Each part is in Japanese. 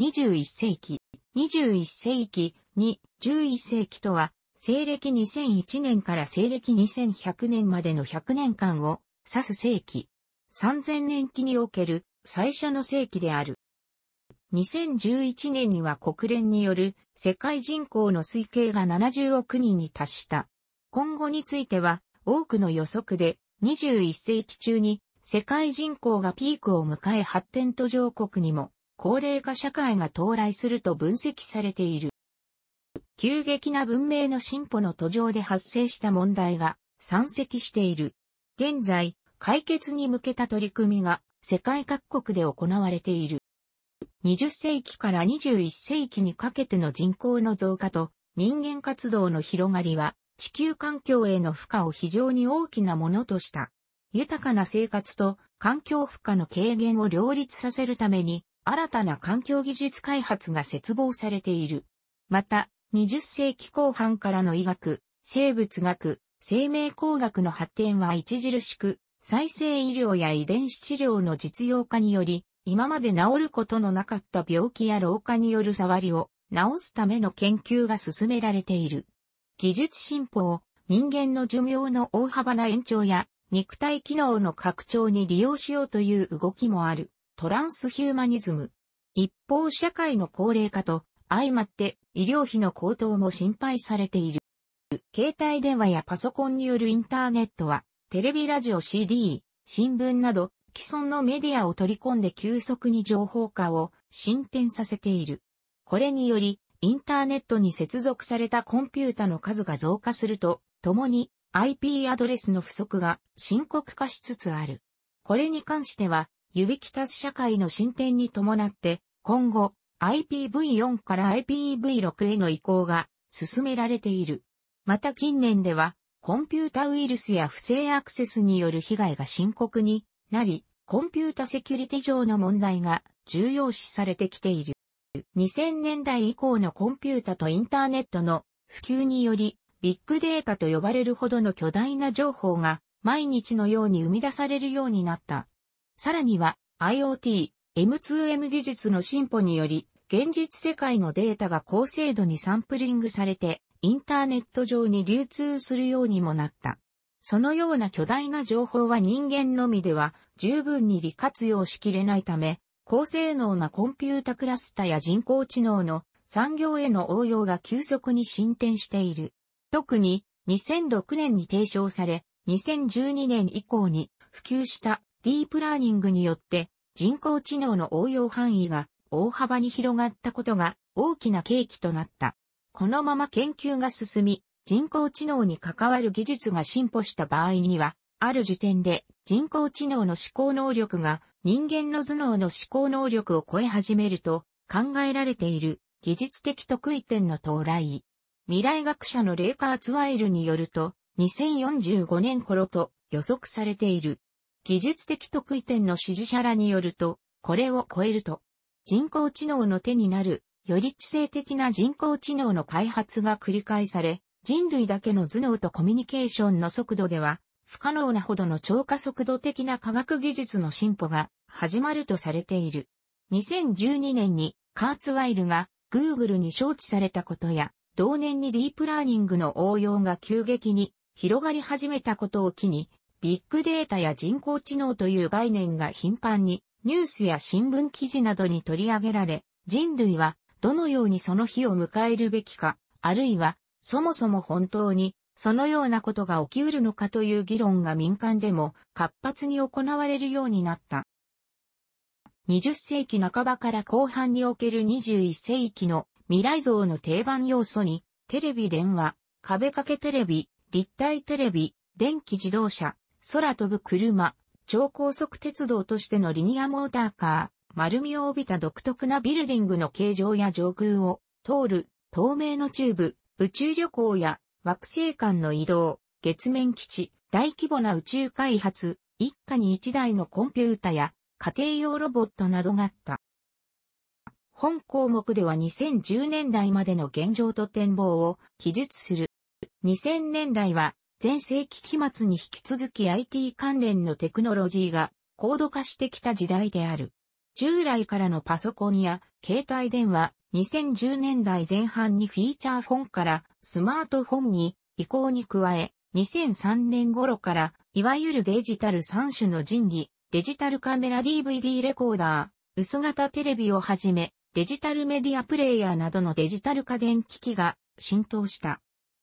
21世紀、21世紀2、11世紀とは、西暦2001年から西暦2100年までの100年間を指す世紀。3000年期における最初の世紀である。2011年には国連による世界人口の推計が70億人に達した。今後については多くの予測で21世紀中に世界人口がピークを迎え発展途上国にも高齢化社会が到来すると分析されている。急激な文明の進歩の途上で発生した問題が山積している。現在、解決に向けた取り組みが世界各国で行われている。20世紀から21世紀にかけての人口の増加と人間活動の広がりは地球環境への負荷を非常に大きなものとした。豊かな生活と環境負荷の軽減を両立させるために新たな環境技術開発が切望されている。また、20世紀後半からの医学、生物学、生命工学の発展は著しく、再生医療や遺伝子治療の実用化により、今まで治ることのなかった病気や老化による触りを治すための研究が進められている。技術進歩人間の寿命の大幅な延長や肉体機能の拡張に利用しようという動きもある。トランスヒューマニズム。一方社会の高齢化と相まって医療費の高騰も心配されている。携帯電話やパソコンによるインターネットはテレビラジオ CD、新聞など既存のメディアを取り込んで急速に情報化を進展させている。これにより、インターネットに接続されたコンピュータの数が増加すると、ともに IP アドレスの不足が深刻化しつつある。これに関しては、指タス社会の進展に伴って、今後、IPv4 から IPv6 への移行が進められている。また近年では、コンピュータウイルスや不正アクセスによる被害が深刻になり、コンピュータセキュリティ上の問題が重要視されてきている。2000年代以降のコンピュータとインターネットの普及により、ビッグデータと呼ばれるほどの巨大な情報が毎日のように生み出されるようになった。さらには IoT、M2M 技術の進歩により、現実世界のデータが高精度にサンプリングされて、インターネット上に流通するようにもなった。そのような巨大な情報は人間のみでは十分に利活用しきれないため、高性能なコンピュータクラスタや人工知能の産業への応用が急速に進展している。特に2006年に提唱され、2012年以降に普及したディープラーニングによって人工知能の応用範囲が大幅に広がったことが大きな契機となった。このまま研究が進み、人工知能に関わる技術が進歩した場合には、ある時点で人工知能の思考能力が人間の頭脳の思考能力を超え始めると考えられている技術的得意点の到来。未来学者のレーカーツワイルによると、2045年頃と予測されている。技術的得意点の支持者らによると、これを超えると、人工知能の手になる、より知性的な人工知能の開発が繰り返され、人類だけの頭脳とコミュニケーションの速度では、不可能なほどの超過速度的な科学技術の進歩が始まるとされている。2012年にカーツワイルが Google に招致されたことや、同年にディープラーニングの応用が急激に広がり始めたことを機に、ビッグデータや人工知能という概念が頻繁にニュースや新聞記事などに取り上げられ、人類はどのようにその日を迎えるべきか、あるいはそもそも本当にそのようなことが起きうるのかという議論が民間でも活発に行われるようになった。20世紀半ばから後半における21世紀の未来像の定番要素に、テレビ電話、壁掛けテレビ、立体テレビ、電気自動車、空飛ぶ車、超高速鉄道としてのリニアモーターカー、丸みを帯びた独特なビルディングの形状や上空を通る透明のチューブ、宇宙旅行や惑星間の移動、月面基地、大規模な宇宙開発、一家に一台のコンピュータや家庭用ロボットなどがあった。本項目では2010年代までの現状と展望を記述する。2000年代は前世紀期末に引き続き IT 関連のテクノロジーが高度化してきた時代である。従来からのパソコンや携帯電話、2010年代前半にフィーチャーフォンからスマートフォンに移行に加え、2003年頃から、いわゆるデジタル3種の人技、デジタルカメラ DVD レコーダー、薄型テレビをはじめ、デジタルメディアプレイヤーなどのデジタル家電機器が浸透した。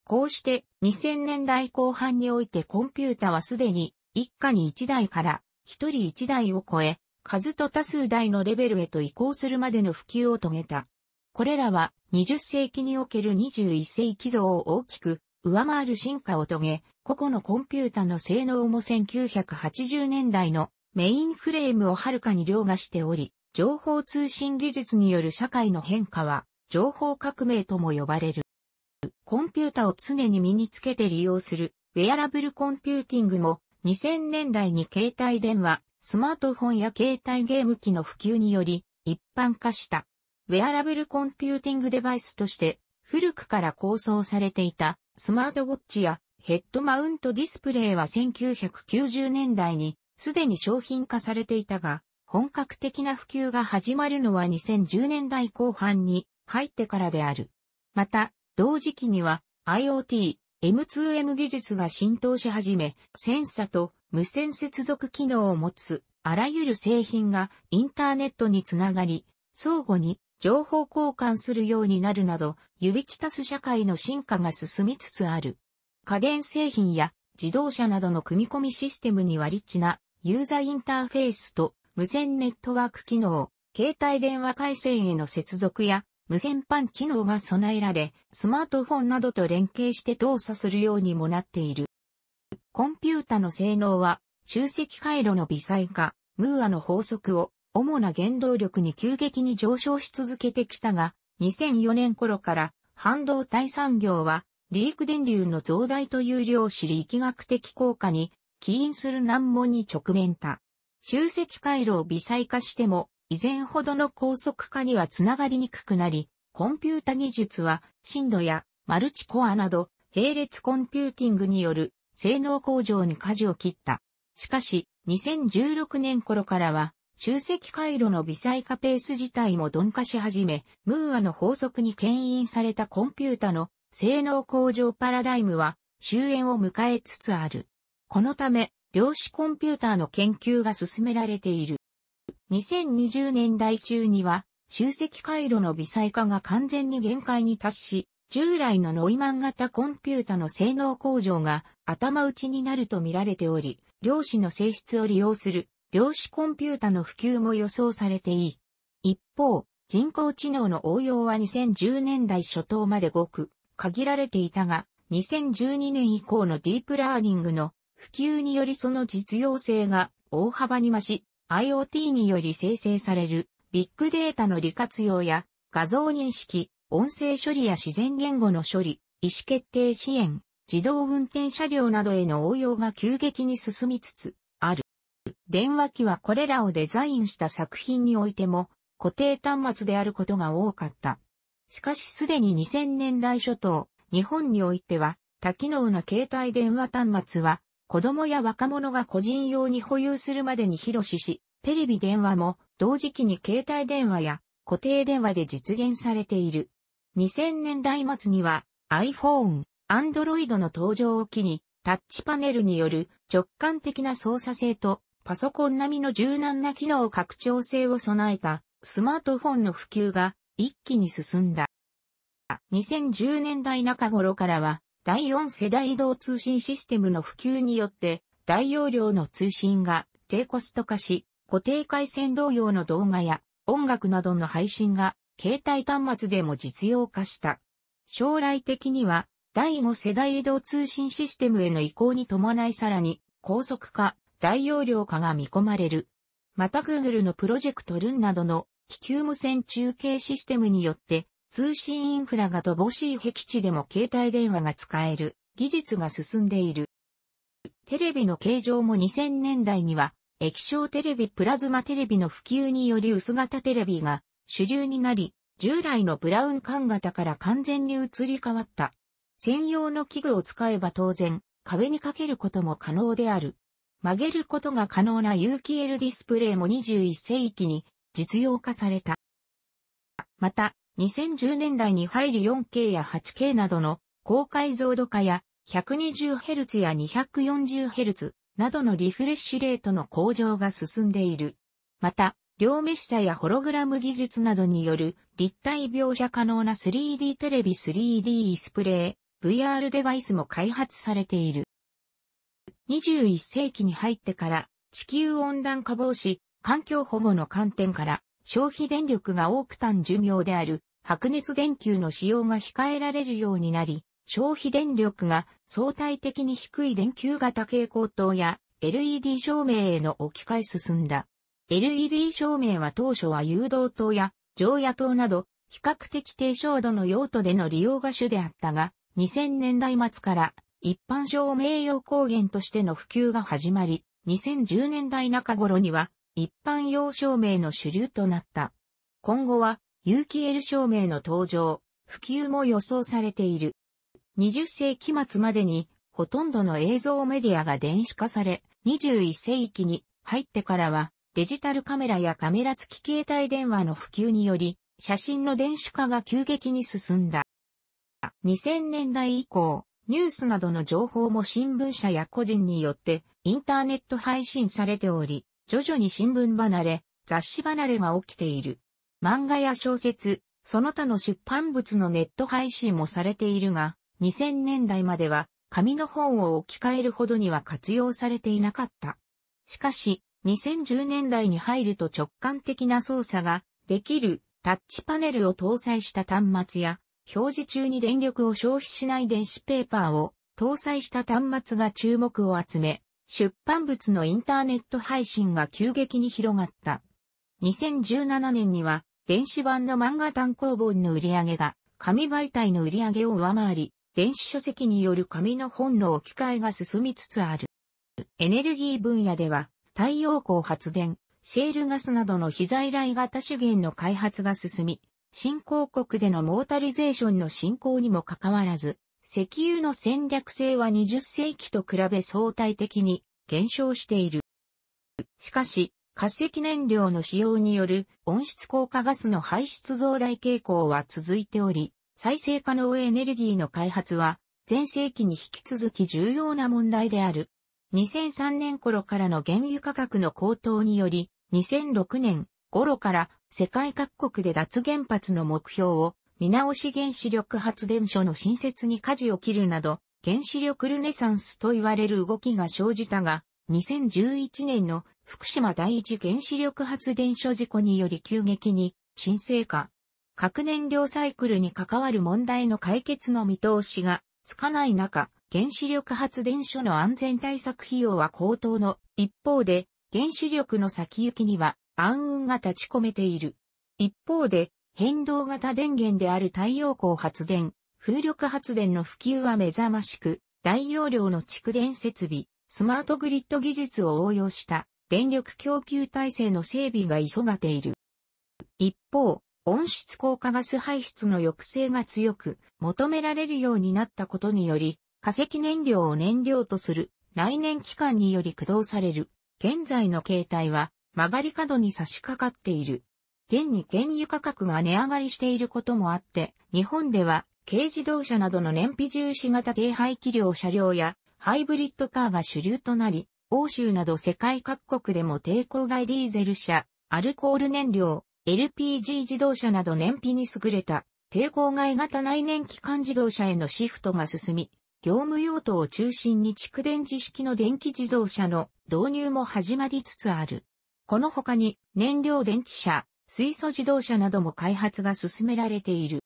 こうして2000年代後半においてコンピュータはすでに一家に一台から一人一台を超え、数と多数台のレベルへと移行するまでの普及を遂げた。これらは20世紀における21世紀像を大きく上回る進化を遂げ、個々のコンピュータの性能も1980年代のメインフレームをはるかに凌駕しており、情報通信技術による社会の変化は情報革命とも呼ばれる。コンピュータを常に身につけて利用する、ウェアラブルコンピューティングも、2000年代に携帯電話、スマートフォンや携帯ゲーム機の普及により、一般化した。ウェアラブルコンピューティングデバイスとして、古くから構想されていた、スマートウォッチや、ヘッドマウントディスプレイは1990年代に、すでに商品化されていたが、本格的な普及が始まるのは2010年代後半に入ってからである。また、同時期には IoT、M2M 技術が浸透し始め、センサと無線接続機能を持つあらゆる製品がインターネットにつながり、相互に情報交換するようになるなど、指きたす社会の進化が進みつつある。家電製品や自動車などの組み込みシステムにはリッチなユーザーインターフェースと無線ネットワーク機能、携帯電話回線への接続や無線版機能が備えられ、スマートフォンなどと連携して動作するようにもなっている。コンピュータの性能は、集積回路の微細化、ムーアの法則を主な原動力に急激に上昇し続けてきたが、2004年頃から半導体産業はリーク電流の増大という量子力学的効果に起因する難問に直面た。集積回路を微細化しても以前ほどの高速化にはつながりにくくなり、コンピュータ技術は、深度やマルチコアなど、並列コンピューティングによる性能向上に舵を切った。しかし、2016年頃からは、集積回路の微細化ペース自体も鈍化し始め、ムーアの法則に牽引されたコンピュータの性能向上パラダイムは終焉を迎えつつある。このため、量子コンピューターの研究が進められている。2020年代中には、集積回路の微細化が完全に限界に達し、従来のノイマン型コンピュータの性能向上が頭打ちになると見られており、量子の性質を利用する量子コンピュータの普及も予想されていい。一方、人工知能の応用は2010年代初頭までごく限られていたが、2012年以降のディープラーニングの普及によりその実用性が大幅に増し、IoT により生成されるビッグデータの利活用や画像認識、音声処理や自然言語の処理、意思決定支援、自動運転車両などへの応用が急激に進みつつある。電話機はこれらをデザインした作品においても固定端末であることが多かった。しかしすでに2000年代初頭、日本においては多機能な携帯電話端末は子供や若者が個人用に保有するまでに広しし、テレビ電話も同時期に携帯電話や固定電話で実現されている。2000年代末には iPhone、Android の登場を機にタッチパネルによる直感的な操作性とパソコン並みの柔軟な機能拡張性を備えたスマートフォンの普及が一気に進んだ。2010年代中頃からは第4世代移動通信システムの普及によって大容量の通信が低コスト化し固定回線同様の動画や音楽などの配信が携帯端末でも実用化した。将来的には第5世代移動通信システムへの移行に伴いさらに高速化、大容量化が見込まれる。また Google のプロジェクトルンなどの気球無線中継システムによって通信インフラが乏しい壁地でも携帯電話が使える技術が進んでいる。テレビの形状も2000年代には液晶テレビプラズマテレビの普及により薄型テレビが主流になり、従来のブラウン管型から完全に移り変わった。専用の器具を使えば当然、壁にかけることも可能である。曲げることが可能な有機 L ディスプレイも21世紀に実用化された。また、2010年代に入り 4K や 8K などの高解像度化や 120Hz や 240Hz、などのリフレッシュレートの向上が進んでいる。また、両目視シやホログラム技術などによる立体描写可能な 3D テレビ 3D ディスプレイ、VR デバイスも開発されている。21世紀に入ってから地球温暖化防止、環境保護の観点から消費電力が多く単寿命である白熱電球の使用が控えられるようになり、消費電力が相対的に低い電球型蛍光灯や LED 照明への置き換え進んだ。LED 照明は当初は誘導灯や常夜灯など比較的低照度の用途での利用が主であったが、2000年代末から一般照明用光源としての普及が始まり、2010年代中頃には一般用照明の主流となった。今後は有機 L 照明の登場、普及も予想されている。20世紀末までにほとんどの映像メディアが電子化され、21世紀に入ってからはデジタルカメラやカメラ付き携帯電話の普及により、写真の電子化が急激に進んだ。2000年代以降、ニュースなどの情報も新聞社や個人によってインターネット配信されており、徐々に新聞離れ、雑誌離れが起きている。漫画や小説、その他の出版物のネット配信もされているが、2000年代までは紙の本を置き換えるほどには活用されていなかった。しかし、2010年代に入ると直感的な操作ができるタッチパネルを搭載した端末や、表示中に電力を消費しない電子ペーパーを搭載した端末が注目を集め、出版物のインターネット配信が急激に広がった。2017年には電子版の漫画単行本の売り上げが紙媒体の売り上げを上回り、電子書籍による紙の本の置き換えが進みつつある。エネルギー分野では、太陽光発電、シェールガスなどの非在来型資源の開発が進み、新興国でのモータリゼーションの進行にもかかわらず、石油の戦略性は20世紀と比べ相対的に減少している。しかし、化石燃料の使用による温室効果ガスの排出増大傾向は続いており、再生可能エネルギーの開発は、前世紀に引き続き重要な問題である。2003年頃からの原油価格の高騰により、2006年頃から世界各国で脱原発の目標を見直し原子力発電所の新設に舵を切るなど、原子力ルネサンスと言われる動きが生じたが、2011年の福島第一原子力発電所事故により急激に、沈静化、核燃料サイクルに関わる問題の解決の見通しがつかない中、原子力発電所の安全対策費用は高騰の一方で、原子力の先行きには暗雲が立ち込めている。一方で、変動型電源である太陽光発電、風力発電の普及は目覚ましく、大容量の蓄電設備、スマートグリッド技術を応用した電力供給体制の整備が急がれている。一方、温室効果ガス排出の抑制が強く求められるようになったことにより、化石燃料を燃料とする内燃機関により駆動される現在の形態は曲がり角に差し掛かっている。現に原油価格が値上がりしていることもあって、日本では軽自動車などの燃費重視型低排気量車両やハイブリッドカーが主流となり、欧州など世界各国でも抵抗外ディーゼル車、アルコール燃料、LPG 自動車など燃費に優れた抵抗外型内燃機関自動車へのシフトが進み、業務用途を中心に蓄電池式の電気自動車の導入も始まりつつある。この他に燃料電池車、水素自動車なども開発が進められている。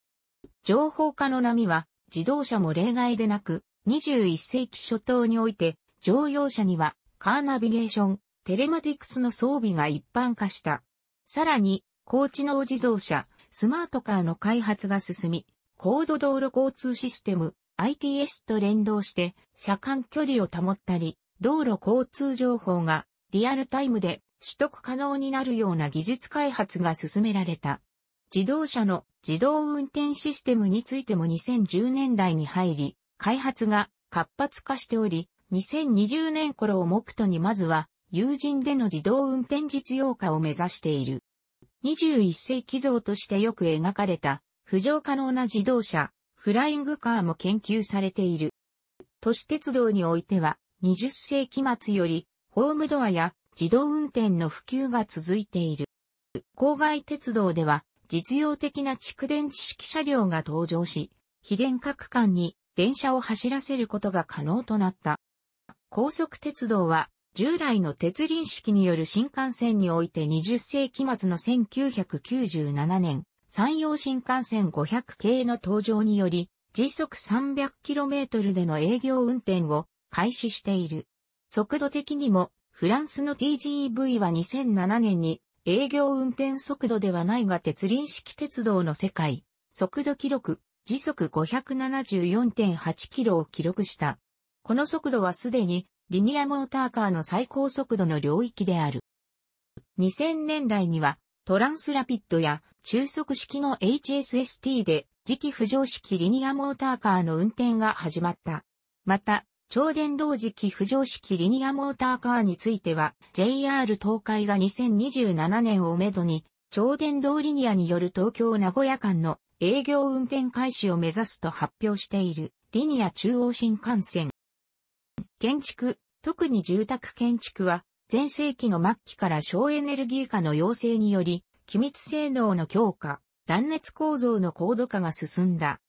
情報化の波は自動車も例外でなく、21世紀初頭において乗用車にはカーナビゲーション、テレマティクスの装備が一般化した。さらに高知能自動車、スマートカーの開発が進み、高度道路交通システム、ITS と連動して、車間距離を保ったり、道路交通情報がリアルタイムで取得可能になるような技術開発が進められた。自動車の自動運転システムについても2010年代に入り、開発が活発化しており、2020年頃を目途にまずは、有人での自動運転実用化を目指している。21世紀像としてよく描かれた、浮上可能な自動車、フライングカーも研究されている。都市鉄道においては、20世紀末より、ホームドアや自動運転の普及が続いている。郊外鉄道では、実用的な蓄電池式車両が登場し、非電化区間に電車を走らせることが可能となった。高速鉄道は従来の鉄輪式による新幹線において20世紀末の1997年、山陽新幹線500系の登場により、時速 300km での営業運転を開始している。速度的にも、フランスの TGV は2007年に営業運転速度ではないが鉄輪式鉄道の世界、速度記録、時速 574.8km を記録した。この速度はすでにリニアモーターカーの最高速度の領域である。2000年代にはトランスラピッドや中速式の HSST で次期浮上式リニアモーターカーの運転が始まった。また、超電動磁期浮上式リニアモーターカーについては JR 東海が2027年をめどに超電動リニアによる東京名古屋間の営業運転開始を目指すと発表しているリニア中央新幹線建築、特に住宅建築は、前世紀の末期から省エネルギー化の要請により、機密性能の強化、断熱構造の高度化が進んだ。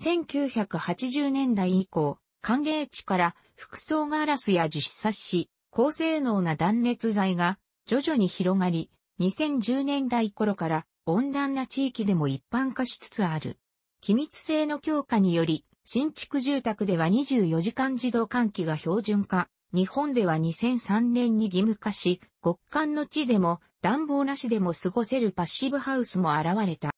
1980年代以降、寒冷地から服装ガラスや樹脂サッシ、高性能な断熱材が徐々に広がり、2010年代頃から温暖な地域でも一般化しつつある。機密性の強化により、新築住宅では24時間自動換気が標準化、日本では2003年に義務化し、極寒の地でも暖房なしでも過ごせるパッシブハウスも現れた。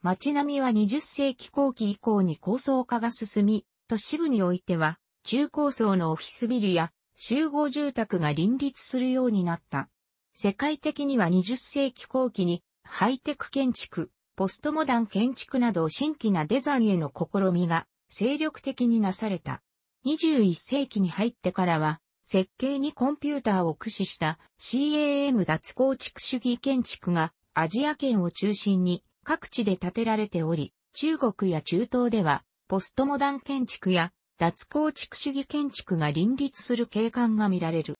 街並みは20世紀後期以降に高層化が進み、都市部においては中高層のオフィスビルや集合住宅が林立するようになった。世界的には20世紀後期にハイテク建築、ポストモダン建築など新規なデザインへの試みが精力的になされた。21世紀に入ってからは、設計にコンピューターを駆使した CAM 脱構築主義建築がアジア圏を中心に各地で建てられており、中国や中東ではポストモダン建築や脱構築主義建築が林立する景観が見られる。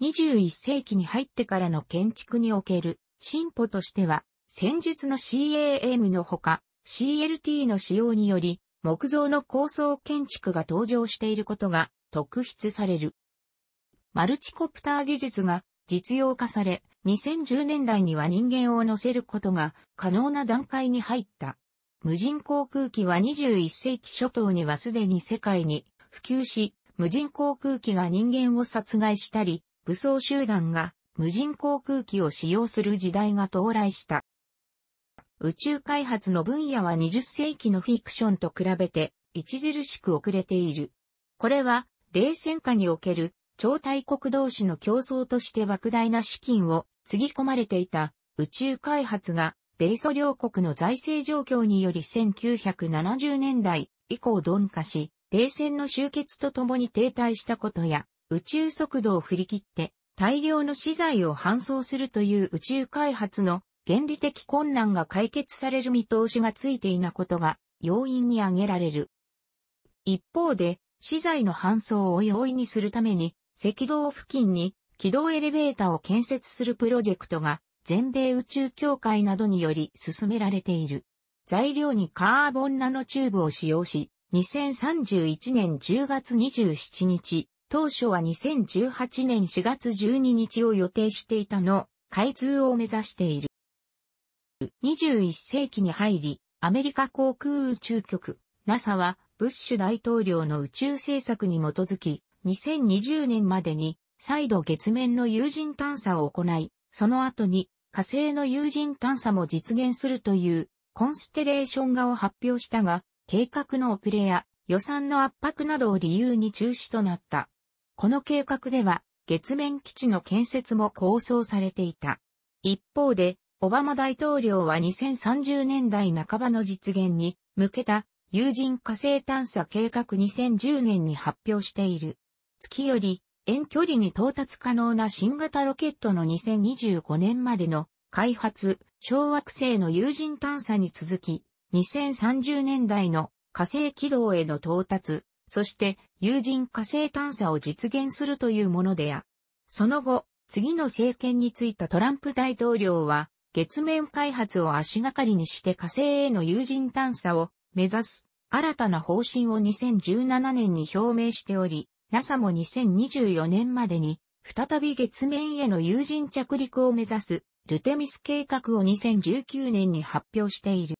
21世紀に入ってからの建築における進歩としては、戦術の CAM のほか、CLT の使用により、木造の高層建築が登場していることが特筆される。マルチコプター技術が実用化され、2010年代には人間を乗せることが可能な段階に入った。無人航空機は21世紀初頭にはすでに世界に普及し、無人航空機が人間を殺害したり、武装集団が無人航空機を使用する時代が到来した。宇宙開発の分野は20世紀のフィクションと比べて著しく遅れている。これは冷戦下における超大国同士の競争として莫大な資金をつぎ込まれていた宇宙開発が米ソ両国の財政状況により1970年代以降鈍化し、冷戦の終結とともに停滞したことや、宇宙速度を振り切って大量の資材を搬送するという宇宙開発の原理的困難が解決される見通しがついていなことが要因に挙げられる。一方で、資材の搬送を容易にするために、赤道付近に軌道エレベーターを建設するプロジェクトが全米宇宙協会などにより進められている。材料にカーボンナノチューブを使用し、2031年10月27日、当初は2018年4月12日を予定していたの、開通を目指している。21世紀に入り、アメリカ航空宇宙局、NASA は、ブッシュ大統領の宇宙政策に基づき、2020年までに、再度月面の有人探査を行い、その後に、火星の有人探査も実現するという、コンステレーション画を発表したが、計画の遅れや予算の圧迫などを理由に中止となった。この計画では、月面基地の建設も構想されていた。一方で、オバマ大統領は2030年代半ばの実現に向けた有人火星探査計画2010年に発表している。月より遠距離に到達可能な新型ロケットの2025年までの開発、小惑星の有人探査に続き、2030年代の火星軌道への到達、そして有人火星探査を実現するというものであ。その後、次の政権についたトランプ大統領は、月面開発を足がかりにして火星への有人探査を目指す新たな方針を2017年に表明しており、NASA も2024年までに再び月面への有人着陸を目指すルテミス計画を2019年に発表している。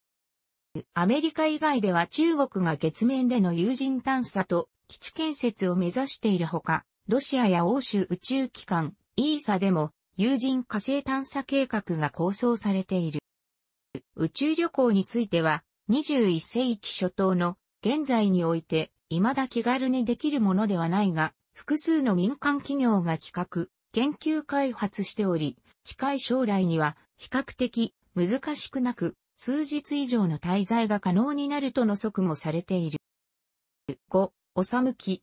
アメリカ以外では中国が月面での有人探査と基地建設を目指しているほか、ロシアや欧州宇宙機関、イーサでも有人火星探査計画が構想されている。宇宙旅行については、21世紀初頭の現在において、未だ気軽にできるものではないが、複数の民間企業が企画、研究開発しており、近い将来には比較的難しくなく、数日以上の滞在が可能になるとの則もされている。5、おさむき、